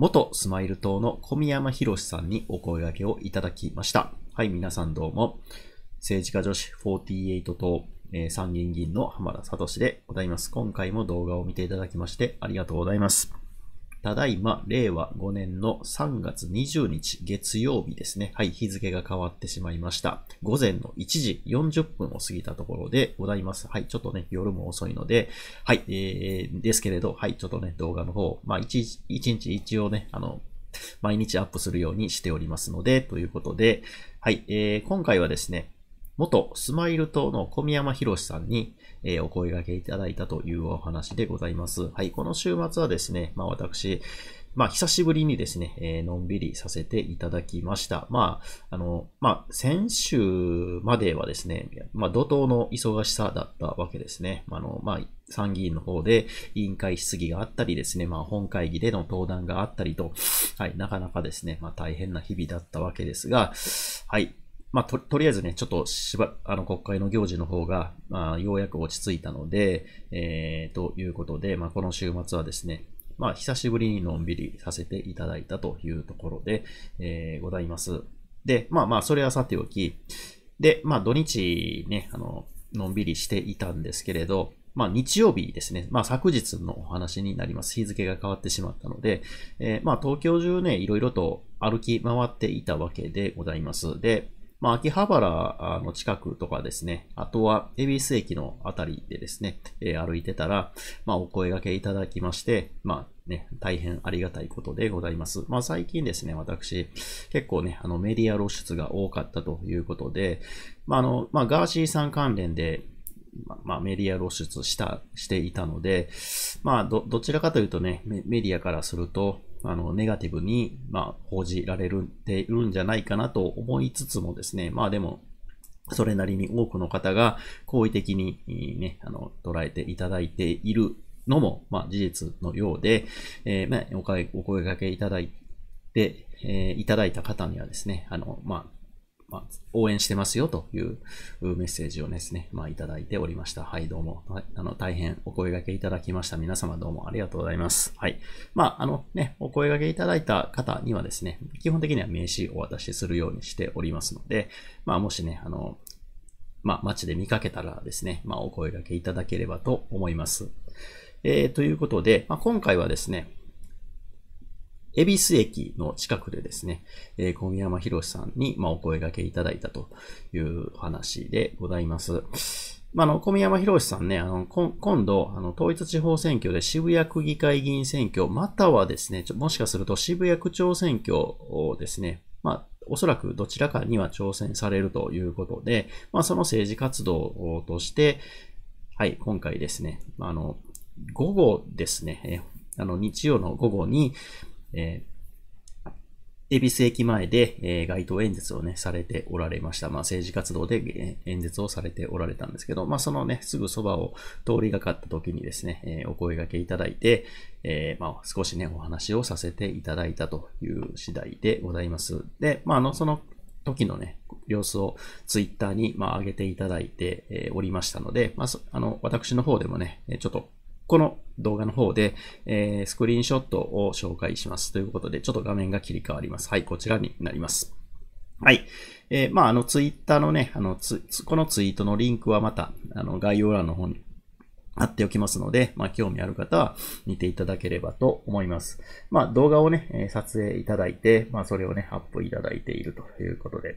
元スマイル党の小宮山博さんにお声掛けをいただきました。はい、皆さんどうも。政治家女子48党、えー、参議院議員の浜田聡でございます。今回も動画を見ていただきましてありがとうございます。ただいま、令和5年の3月20日月曜日ですね。はい、日付が変わってしまいました。午前の1時40分を過ぎたところでございます。はい、ちょっとね、夜も遅いので、はい、えー、ですけれど、はい、ちょっとね、動画の方、まあ、1日一応ね、あの、毎日アップするようにしておりますので、ということで、はい、えー、今回はですね、元スマイル党の小宮山博さんに、えお声掛けいただいたというお話でございます。はい、この週末はですね、まあ私、まあ、久しぶりにですね、えー、のんびりさせていただきました。まあ、あの、まあ、先週まではですね、まあ、怒涛の忙しさだったわけですね。あの、まあ、参議院の方で委員会質疑があったりですね、まあ、本会議での登壇があったりと、はい、なかなかですね、まあ、大変な日々だったわけですが、はい、まあ、と、とりあえずね、ちょっとしば、あの、国会の行事の方が、まあ、ようやく落ち着いたので、えー、ということで、まあ、この週末はですね、まあ、久しぶりにのんびりさせていただいたというところで、えー、ございます。で、まあまあ、それはさておき、で、まあ、土日ね、あの、のんびりしていたんですけれど、まあ、日曜日ですね。まあ、昨日のお話になります。日付が変わってしまったので、えー、まあ、東京中ね、いろいろと歩き回っていたわけでございます。で、まあ、秋葉原の近くとかですね、あとは、恵比寿駅のあたりでですね、えー、歩いてたら、まあ、お声掛けいただきまして、まあ、ね、大変ありがたいことでございます。まあ、最近ですね、私、結構ね、あの、メディア露出が多かったということで、まあ、あの、まあ、ガーシーさん関連で、まあ、メディア露出した、していたので、まあ、ど、どちらかというとね、メディアからすると、あの、ネガティブに、まあ、報じられるているんじゃないかなと思いつつもですね、まあでも、それなりに多くの方が好意的にね、あの、捉えていただいているのも、まあ、事実のようで、えー、まあ、お声掛けいただいて、えー、いただいた方にはですね、あの、まあ、まあ、応援してますよというメッセージをですね、まあ、いただいておりました。はい、どうも。はい、あの、大変お声掛けいただきました。皆様どうもありがとうございます。はい。まあ、あのね、お声掛けいただいた方にはですね、基本的には名刺をお渡しするようにしておりますので、まあ、もしね、あの、まあ、街で見かけたらですね、まあ、お声掛けいただければと思います。えー、ということで、まあ、今回はですね、恵比寿駅の近くでですね、えー、小宮山博さんに、まあ、お声掛けいただいたという話でございます。まあ、の、小宮山博さんね、あの、今度、あの、統一地方選挙で渋谷区議会議員選挙、またはですね、もしかすると渋谷区長選挙をですね、まあ、おそらくどちらかには挑戦されるということで、まあ、その政治活動として、はい、今回ですね、あの、午後ですね、あの、日曜の午後に、えー、恵比寿駅前で、えー、街頭演説をね、されておられました。まあ、政治活動で演説をされておられたんですけど、まあ、そのね、すぐそばを通りがかった時にですね、えー、お声掛けいただいて、えー、まあ、少しね、お話をさせていただいたという次第でございます。で、まあ、あの、その時のね、様子をツイッターに、まあ、上げていただいて、えおりましたので、まあ、あの、私の方でもね、ちょっとこの動画の方で、えー、スクリーンショットを紹介しますということで、ちょっと画面が切り替わります。はい、こちらになります。はい。えー、まあ、あの、ツイッターのね、あのつ、このツイートのリンクはまた、あの、概要欄の方に貼っておきますので、まあ、興味ある方は見ていただければと思います。まあ、動画をね、撮影いただいて、まあ、それをね、アップいただいているということで、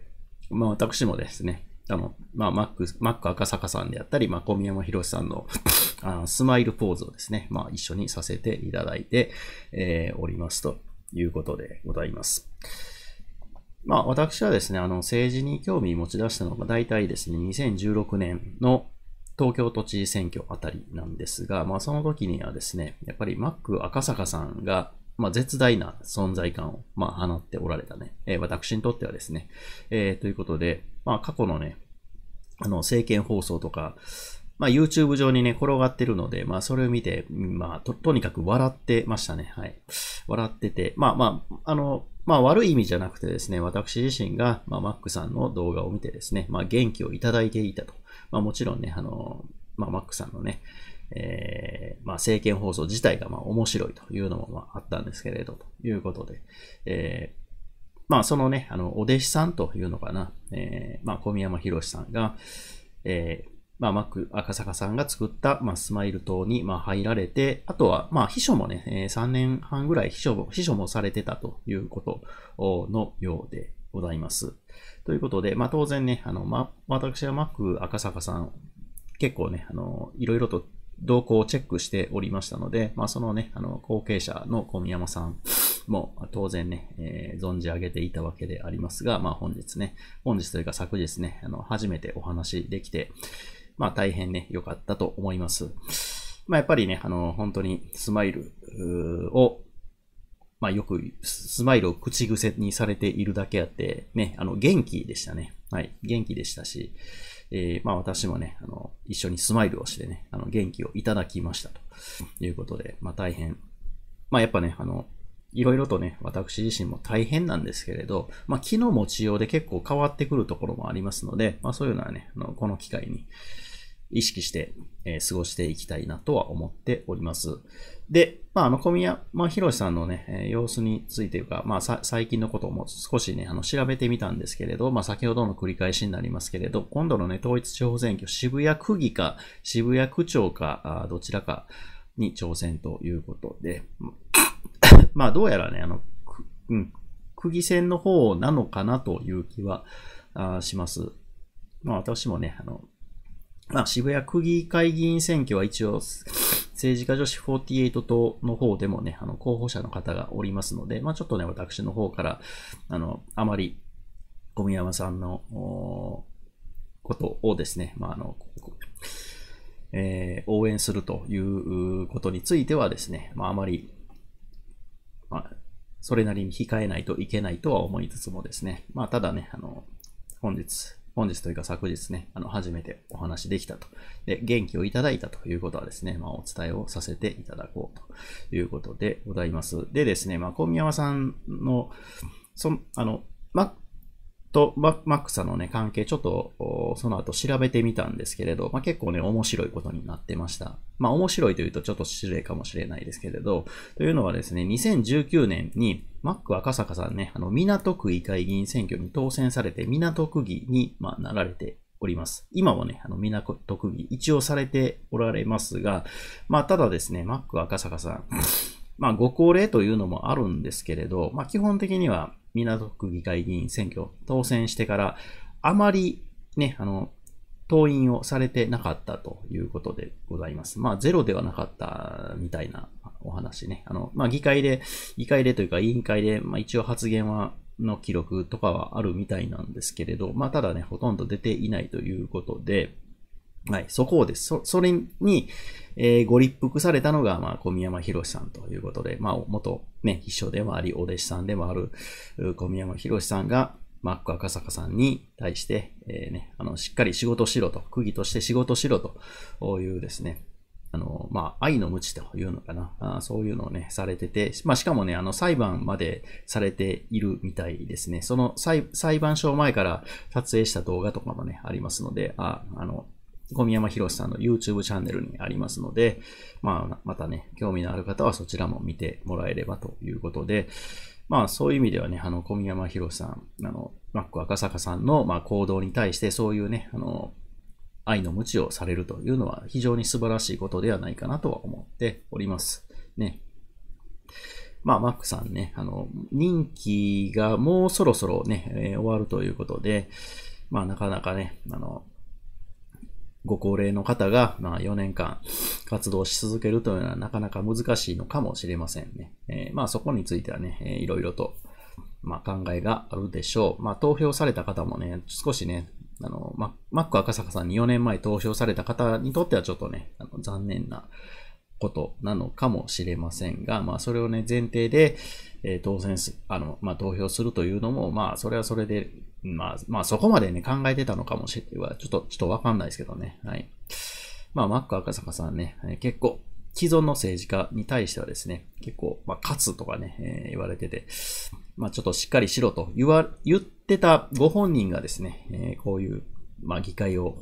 まあ、私もですね、あの、まあ、マック、マック赤坂さんであったり、まあ、小宮山博さんの あスマイルポーズをですね、まあ、一緒にさせていただいて、えー、おりますということでございます。まあ、私はですね、あの、政治に興味持ち出したのが、大体ですね、2016年の東京都知事選挙あたりなんですが、まあ、その時にはですね、やっぱりマック赤坂さんが、まあ、絶大な存在感を、まあ、放っておられたね、えー、私にとってはですね、えー、ということで、まあ、過去のね、あの、政見放送とか、まあ、YouTube 上にね、転がってるので、まあ、それを見て、まあ、と、とにかく笑ってましたね。はい。笑ってて、まあまあ、あの、まあ、悪い意味じゃなくてですね、私自身が、まあ、マックさんの動画を見てですね、まあ、元気をいただいていたと。まあ、もちろんね、あの、まあ、マックさんのね、えー、まあ、政見放送自体が、まあ、面白いというのも、まあ、あったんですけれど、ということで、えー、まあ、そのね、あの、お弟子さんというのかな、えー、まあ、小宮山博さんが、えー、まあ、マック赤坂さんが作った、まあ、スマイル島に、まあ、入られて、あとは、まあ、秘書もね、えー、3年半ぐらい秘書も、秘書もされてたということのようでございます。ということで、まあ、当然ね、あの、ま、私はマック赤坂さん、結構ね、あの、いろいろと動向をチェックしておりましたので、まあ、そのね、あの、後継者の小宮山さんも当然ね、えー、存じ上げていたわけでありますが、まあ、本日ね、本日というか昨日ね、あの、初めてお話できて、まあ、大変ね、良かったと思います。まあ、やっぱりね、あの、本当にスマイルをまあよくスマイルを口癖にされているだけあって、ね、あの、元気でしたね。はい、元気でしたし、えー、まあ私もね、あの、一緒にスマイルをしてね、あの、元気をいただきましたということで、まあ大変。まあやっぱね、あの、いろいろとね、私自身も大変なんですけれど、まあ、機の持ちようで結構変わってくるところもありますので、まあ、そういうのはね、この機会に、意識して、えー、過ごしていきたいなとは思っております。で、まあ、あの、小宮山博さんのね、えー、様子についていうか、まあ、最近のことも少しね、あの、調べてみたんですけれど、まあ、先ほどの繰り返しになりますけれど、今度のね、統一地方選挙、渋谷区議か、渋谷区長か、どちらかに挑戦ということで、まあ、どうやらね、あの、うん、区議選の方なのかなという気はします。まあ、私もね、あの、まあ、渋谷区議会議員選挙は一応、政治家女子48党の方でもね、あの、候補者の方がおりますので、まあ、ちょっとね、私の方から、あの、あまり、小宮山さんの、ことをですね、まあ、あの、えー、応援するということについてはですね、まあ、あまり、まあ、それなりに控えないといけないとは思いつつもですね、まあ、ただね、あの、本日、本日というか昨日ね、あの、初めてお話できたと。で、元気をいただいたということはですね、まあ、お伝えをさせていただこうということでございます。でですね、まあ、小宮山さんの、そ、あの、ま、とマックさんのね、関係ちょっとその後調べてみたんですけれど、まあ、結構ね、面白いことになってました。まあ面白いというとちょっと失礼かもしれないですけれど、というのはですね、2019年にマック赤坂さんね、あの港区議会議員選挙に当選されて、港区議に、まなられております。今もね、あの、港区議、一応されておられますが、まあ、ただですね、マック赤坂さんまあ、ご高齢というのもあるんですけれど、まあ、基本的には港区議会議員選挙当選してから、あまりね、あの、登院をされてなかったということでございます。まあ、ゼロではなかったみたいなお話ね。あの、まあ、議会で、議会でというか委員会で、まあ、一応発言は、の記録とかはあるみたいなんですけれど、まあ、ただね、ほとんど出ていないということで、はい、そこをです。そ、それに、えー、ご立腹されたのが、まあ、小宮山博さんということで、まあ、元、ね、秘書でもあり、お弟子さんでもある、小宮山博さんが、マック赤坂さんに対して、えー、ね、あの、しっかり仕事しろと、区議として仕事しろというですね、あの、まあ、愛の無知というのかな。あそういうのをね、されてて、まあ、しかもね、あの、裁判までされているみたいですね。その裁、裁判所前から撮影した動画とかもね、ありますので、あ、あの、小宮山博さんの YouTube チャンネルにありますので、まあ、またね、興味のある方はそちらも見てもらえればということで、まあ、そういう意味ではね、あの、小宮山博さん、あの、マック赤坂さんの、まあ、行動に対して、そういうね、あの、愛の無知をされるというのは非常に素晴らしいことではないかなとは思っております。ね。まあ、マックさんね、あの、任期がもうそろそろね、え終わるということで、まあ、なかなかね、あの、ご高齢の方が、まあ、4年間活動し続けるというのはなかなか難しいのかもしれませんね。えー、まあ、そこについてはね、えー、いろいろと、まあ、考えがあるでしょう。まあ、投票された方もね、少しね、あの、ま、マック赤坂さんに4年前投票された方にとってはちょっとね、あの残念なことなのかもしれませんが、まあ、それをね、前提で、えー、当選す、あの、まあ、投票するというのも、まあ、それはそれでまあ、まあそこまでね、考えてたのかもしれない。ちょっと、ちょっとわかんないですけどね。はい。まあ、マック赤坂さんね、結構、既存の政治家に対してはですね、結構、まあ、勝つとかね、えー、言われてて、まあ、ちょっとしっかりしろと言わ、言ってたご本人がですね、えー、こういうまあ、議会を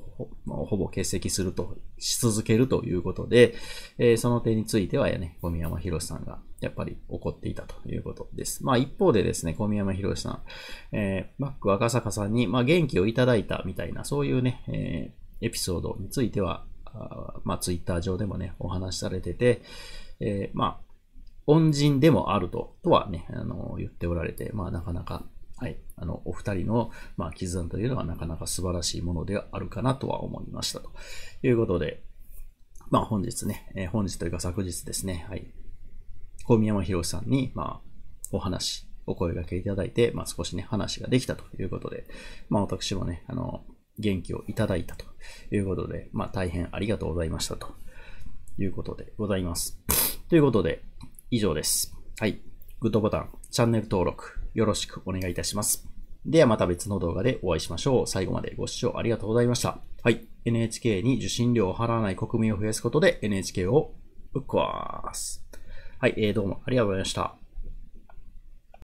ほぼ欠席すると、し続けるということで、えー、その点についてはね、小宮山博さんがやっぱり怒っていたということです。まあ一方でですね、小宮山博さん、えー、マック赤坂さんに、まあ、元気をいただいたみたいな、そういうね、えー、エピソードについては、あまあツイッター上でもね、お話しされてて、えー、まあ、恩人でもあると、とはね、あの、言っておられて、まあなかなかはい、あのお二人の、まあ、絆というのはなかなか素晴らしいものであるかなとは思いましたということで、まあ、本日ね、えー、本日というか昨日ですね、はい、小宮山博さんに、まあ、お話、お声がけいただいて、まあ、少しね、話ができたということで、まあ、私もね、あの、元気をいただいたということで、まあ、大変ありがとうございましたということでございます。ということで、以上です。はい。グッドボタン、チャンネル登録、よろしくお願いいたします。ではまた別の動画でお会いしましょう。最後までご視聴ありがとうございました。はい。NHK に受信料を払わない国民を増やすことで NHK をぶっ壊す。はい、えー、どうもありがとうございました。